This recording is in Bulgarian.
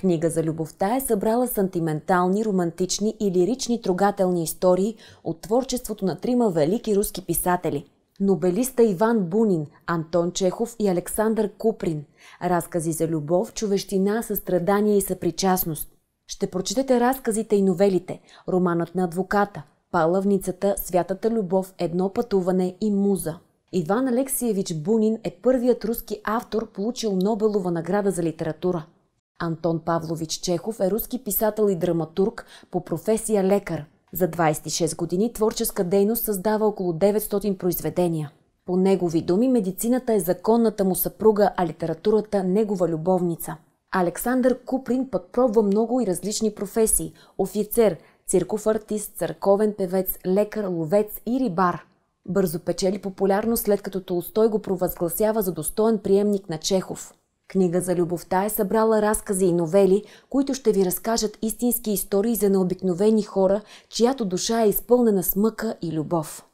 Книга за любовта е събрала сантиментални, романтични и лирични трогателни истории от творчеството на трима велики руски писатели – Нобелиста Иван Бунин, Антон Чехов и Александър Куприн. Разкази за любов, човещина, състрадание и съпричастност. Ще прочетете разказите и новелите «Романът на адвоката», «Палавницата», «Святата любов», «Едно пътуване» и «Муза». Иван Алексиевич Бунин е първият руски автор, получил Нобелова награда за литература – Антон Павлович Чехов е руски писател и драматург по професия лекар. За 26 години творческа дейност създава около 900 произведения. По негови думи, медицината е законната му съпруга, а литературата – негова любовница. Александър Куприн пък пробва много и различни професии – офицер, цирков артист, църковен певец, лекар, ловец и рибар. Бързо печели популярност, след като Толстой го провъзгласява за достоен приемник на Чехов – Книга за любовта е събрала разкази и новели, които ще ви разкажат истински истории за необикновени хора, чиято душа е изпълнена с мъка и любов.